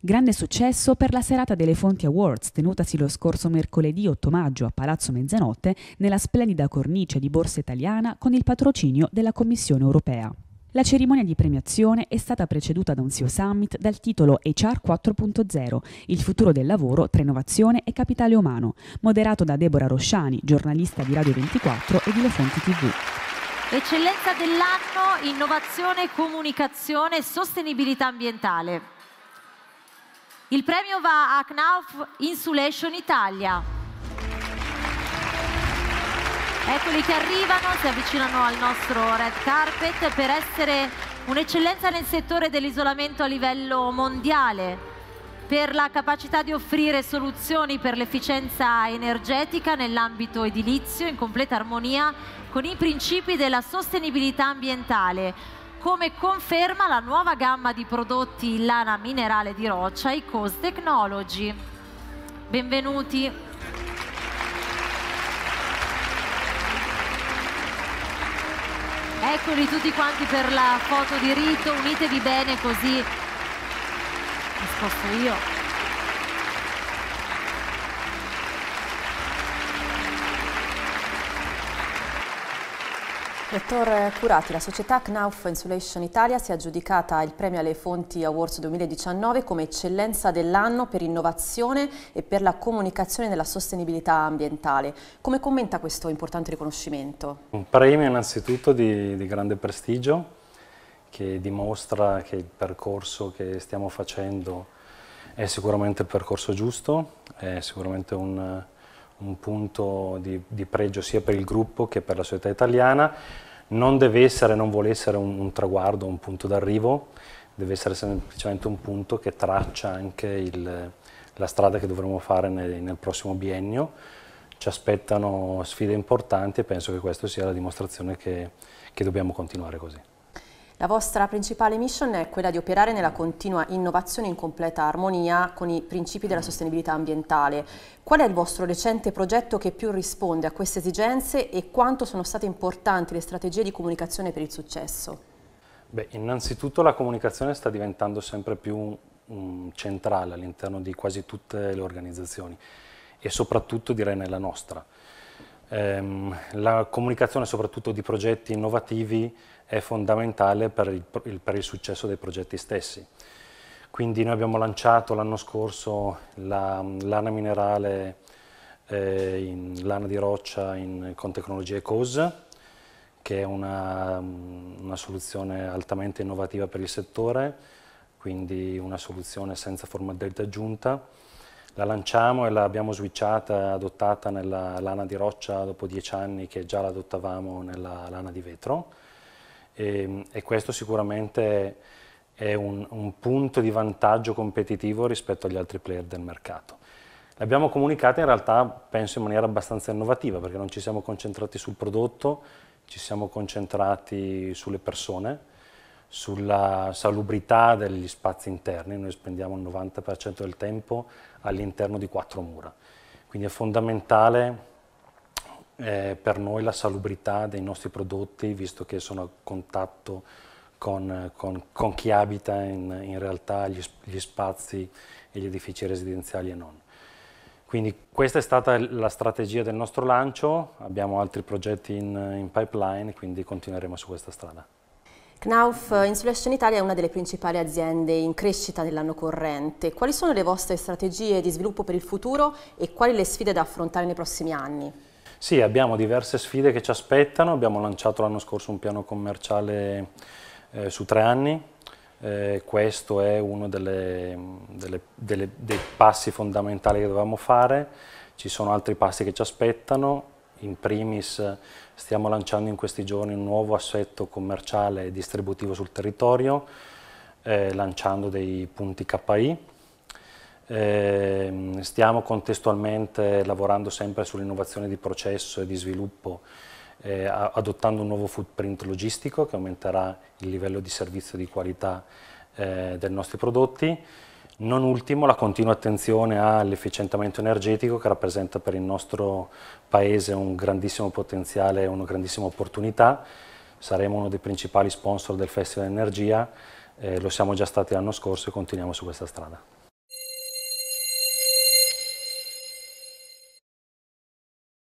Grande successo per la serata delle Fonti Awards tenutasi lo scorso mercoledì 8 maggio a Palazzo Mezzanotte nella splendida cornice di Borsa Italiana con il patrocinio della Commissione europea. La cerimonia di premiazione è stata preceduta da un CEO Summit dal titolo HR 4.0, il futuro del lavoro tra innovazione e capitale umano, moderato da Deborah Rosciani, giornalista di Radio 24 e di Le Fonti TV. Eccellenza dell'anno, innovazione, comunicazione e sostenibilità ambientale. Il premio va a Knauf Insulation Italia. Eccoli che arrivano, si avvicinano al nostro red carpet per essere un'eccellenza nel settore dell'isolamento a livello mondiale, per la capacità di offrire soluzioni per l'efficienza energetica nell'ambito edilizio in completa armonia con i principi della sostenibilità ambientale, come conferma la nuova gamma di prodotti in lana minerale di roccia, i Coast Technology. Benvenuti. Eccoli tutti quanti per la foto di rito, unitevi bene così mi sposto io. Dottor Curati, la società Knauf Insulation Italia si è aggiudicata il premio alle fonti Awards 2019 come eccellenza dell'anno per innovazione e per la comunicazione della sostenibilità ambientale. Come commenta questo importante riconoscimento? Un premio innanzitutto di, di grande prestigio che dimostra che il percorso che stiamo facendo è sicuramente il percorso giusto, è sicuramente un un punto di, di, pregio sia per il gruppo che per la società italiana. Non deve essere, non vuole essere un, un traguardo, un punto d'arrivo, deve essere semplicemente un punto che traccia anche il, la strada che dovremo fare nel, nel prossimo biennio. Ci aspettano sfide importanti e penso che questa sia la dimostrazione che, che dobbiamo continuare così. La vostra principale mission è quella di operare nella continua innovazione in completa armonia con i principi della sostenibilità ambientale. Qual è il vostro recente progetto che più risponde a queste esigenze e quanto sono state importanti le strategie di comunicazione per il successo? Beh, innanzitutto la comunicazione sta diventando sempre più centrale all'interno di quasi tutte le organizzazioni e soprattutto direi nella nostra. Ehm, la comunicazione soprattutto di progetti innovativi è fondamentale per il, per il successo dei progetti stessi. Quindi noi abbiamo lanciato l'anno scorso la lana minerale eh, lana di roccia in, con tecnologie COS, che è una, una soluzione altamente innovativa per il settore, quindi una soluzione senza formaldeide aggiunta la lanciamo e l'abbiamo switchata, adottata nella lana di roccia dopo dieci anni che già l'adottavamo nella lana di vetro e, ehm, e questo sicuramente è un, un, punto di vantaggio competitivo rispetto agli altri player del mercato. L'abbiamo comunicata in realtà penso in maniera abbastanza innovativa perché non ci siamo concentrati sul prodotto, ci siamo concentrati sulle persone sulla salubrità degli spazi interni, noi spendiamo il 90% del tempo all'interno di quattro mura, quindi è fondamentale eh, per noi la salubrità dei nostri prodotti, visto che sono a contatto con, con, con chi abita in, in realtà gli, gli, spazi e gli edifici residenziali e non. Quindi questa è stata la strategia del nostro lancio, abbiamo altri progetti in, in pipeline, quindi continueremo su questa strada. Knauf eh, Insulation Italia è una delle principali aziende in crescita nell'anno corrente. Quali sono le vostre strategie di sviluppo per il futuro e quali le sfide da affrontare nei prossimi anni? Sì, abbiamo diverse sfide che ci aspettano. Abbiamo lanciato l'anno scorso un piano commerciale eh, su tre anni. Eh, questo è uno delle, delle, delle, dei passi fondamentali che dovevamo fare. Ci sono altri passi che ci aspettano in primis stiamo lanciando in questi giorni un nuovo assetto commerciale e distributivo sul territorio, eh, lanciando dei punti KI. Eh, stiamo contestualmente lavorando sempre sull'innovazione di processo e di sviluppo, eh, adottando un nuovo footprint logistico che aumenterà il livello di servizio e di qualità eh, dei nostri prodotti. Non ultimo la continua attenzione all'efficientamento energetico che rappresenta per il nostro paese un grandissimo potenziale e una grandissima opportunità. Saremo uno dei principali sponsor del Festival Energia, eh, lo siamo già stati l'anno scorso e continuiamo su questa strada.